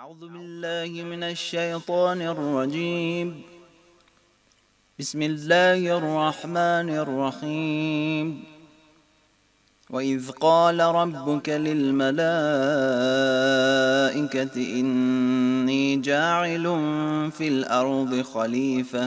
أعوذ بالله من الشيطان الرجيم بسم الله الرحمن الرحيم وإذ قال ربك للملائكة إني جاعل في الأرض خليفةً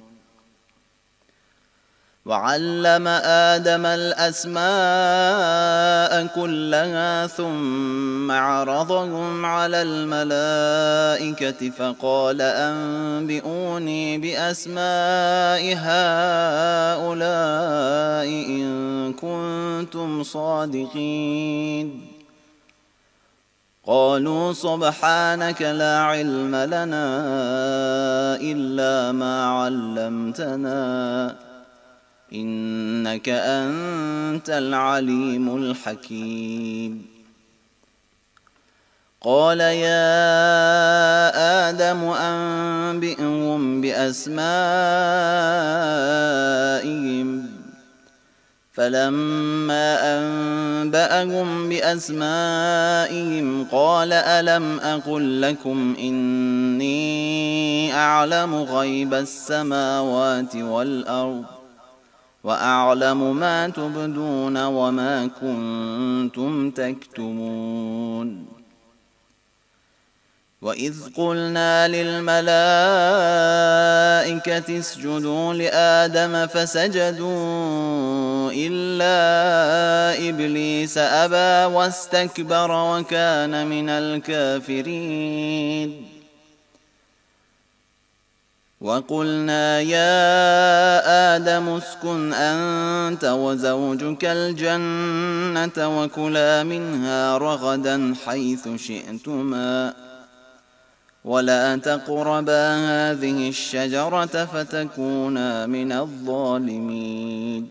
وعلم ادم الاسماء كلها ثم عرضهم على الملائكه فقال انبئوني باسماء هؤلاء ان كنتم صادقين قالوا سبحانك لا علم لنا الا ما علمتنا إنك أنت العليم الحكيم قال يا آدم أنبئهم بأسمائهم فلما أنبأهم بأسمائهم قال ألم أقل لكم إني أعلم غيب السماوات والأرض واعلم ما تبدون وما كنتم تكتمون واذ قلنا للملائكه اسجدوا لادم فسجدوا الا ابليس ابى واستكبر وكان من الكافرين وقلنا يا آدم اسكن أنت وزوجك الجنة وكلا منها رغدا حيث شئتما ولا تقربا هذه الشجرة فتكونا من الظالمين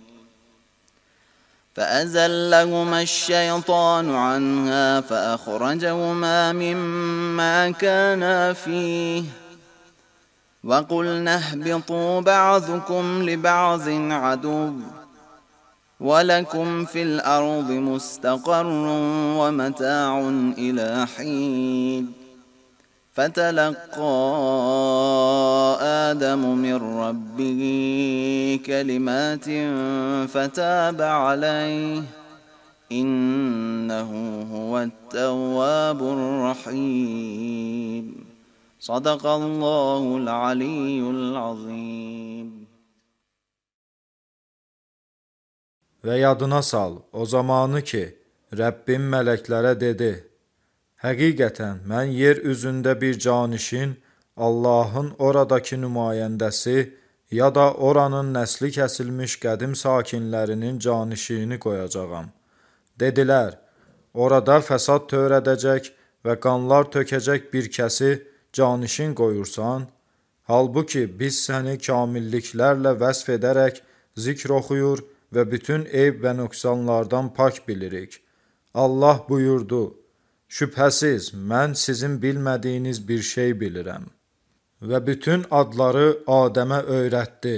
فأزلهما الشيطان عنها فأخرجهما مما كانا فيه وقلنا اهبطوا بعضكم لبعض عدو ولكم في الأرض مستقر ومتاع إلى حين فتلقى آدم من ربه كلمات فتاب عليه إنه هو التواب الرحيم صدق الله العلي العظيم Və yadına sal o zamanı ki, Rəbbim mələklərə dedi: Həqiqətən mən yer üzündə bir canişin, Allahın oradakı nümayəndəsi ya da oranın nəsli kəsilmiş qədim sakinlərinin canişini qoyacağam. Dedilər: Orada fəsad törədəcək və qanlar tökəcək bir kəsi canişin qoyursan, halbuki biz səni kamilliklərlə vəsf edərək zikr oxuyur və bütün eyb və nöqsanlardan pak bilirik. Allah buyurdu, şübhəsiz mən sizin bilmədiyiniz bir şey bilirəm. Və bütün adları Adəmə öyrətdi.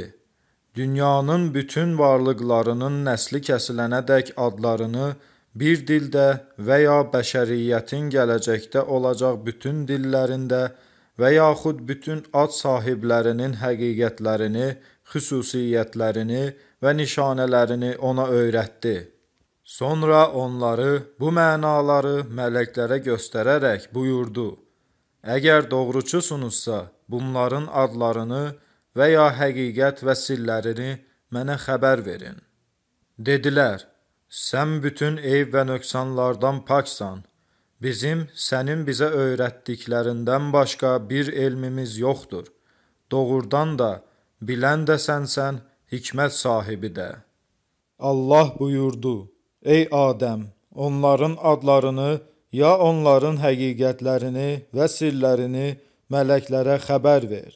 Dünyanın bütün varlıqlarının nəsli kəsilənədək adlarını öyrətdi bir dildə və ya bəşəriyyətin gələcəkdə olacaq bütün dillərində və yaxud bütün ad sahiblərinin həqiqətlərini, xüsusiyyətlərini və nişanələrini ona öyrətdi. Sonra onları, bu mənaları mələklərə göstərərək buyurdu: Əgər doğruçusunuzsa, bunların adlarını və ya həqiqət vəsillərini mənə xəbər verin. Dedilər: Sən bütün eyv və nöqsanlardan paksan. Bizim sənin bizə öyrətdiklərindən başqa bir elmimiz yoxdur. Doğrudan da bilən də sənsən, hikmət sahibi də. Allah buyurdu: Ey Adəm, onların adlarını ya onların həqiqətlərini və sirlərini mələklərə xəbər ver.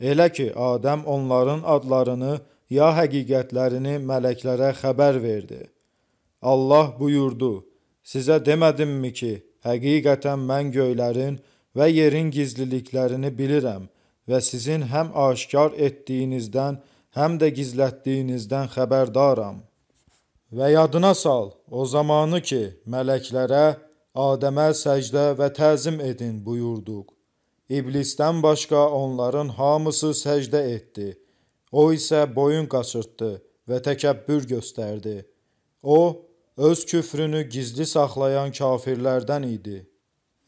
Elə ki Adəm onların adlarını ya həqiqətlərini mələklərə xəbər verdi. Allah buyurdu, sizə demədimmi ki, həqiqətən mən göylərin və yerin gizliliklərini bilirəm və sizin həm aşkar etdiyinizdən, həm də gizlətdiyinizdən xəbərdaram. Və yadına sal o zamanı ki, mələklərə, Adəmə səcdə və təzim edin buyurduq. İblisdən başqa onların hamısı səcdə etdi. O isə boyun qaçırtdı və təkəbbür göstərdi.'' O, öz küfrünü gizli saxlayan kafirlərdən idi.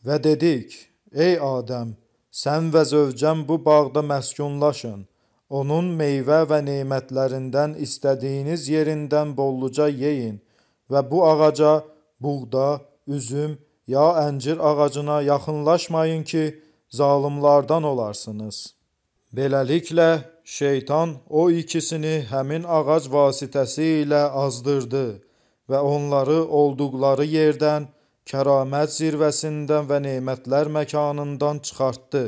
Və dedik, ey Adəm, sən və zövcən bu bağda məskunlaşın, onun meyvə və neymətlərindən istədiyiniz yerindən bolluca yeyin və bu ağaca buğda, üzüm ya əncir ağacına yaxınlaşmayın ki, zalimlardan olarsınız.'' Beləliklə, şeytan o ikisini həmin ağac vasitəsi ilə azdırdı və onları olduqları yerdən, kəramət zirvəsindən və nemətlər məkanından çıxartdı.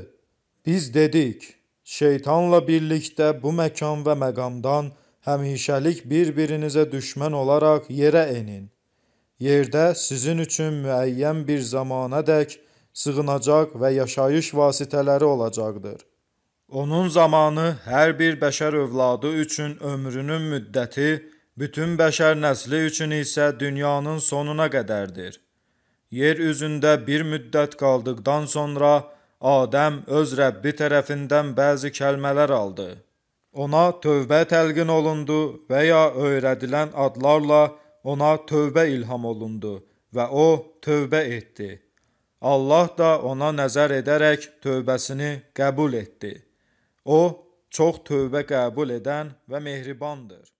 Biz dedik, şeytanla birlikdə bu məkan və məqamdan həmişəlik bir-birinizə düşmən olaraq yerə enin. Yerdə sizin üçün müəyyən bir zamanədək sığınacaq və yaşayış vasitələri olacaqdır. Onun zamanı hər bir bəşər övladı üçün ömrünün müddəti, bütün bəşər nəsli üçün isə dünyanın sonuna qədərdir. Yer üzündə bir müddət qaldıqdan sonra Adəm öz Rəbbi tərəfindən bəzi kəlmələr aldı. Ona tövbə təlqin olundu və ya öyrədilən adlarla ona tövbə ilham olundu və o tövbə etdi. Allah da ona nəzər edərək tövbəsini qəbul etdi.'' O çox tövbə qəbul edən və mehribandır.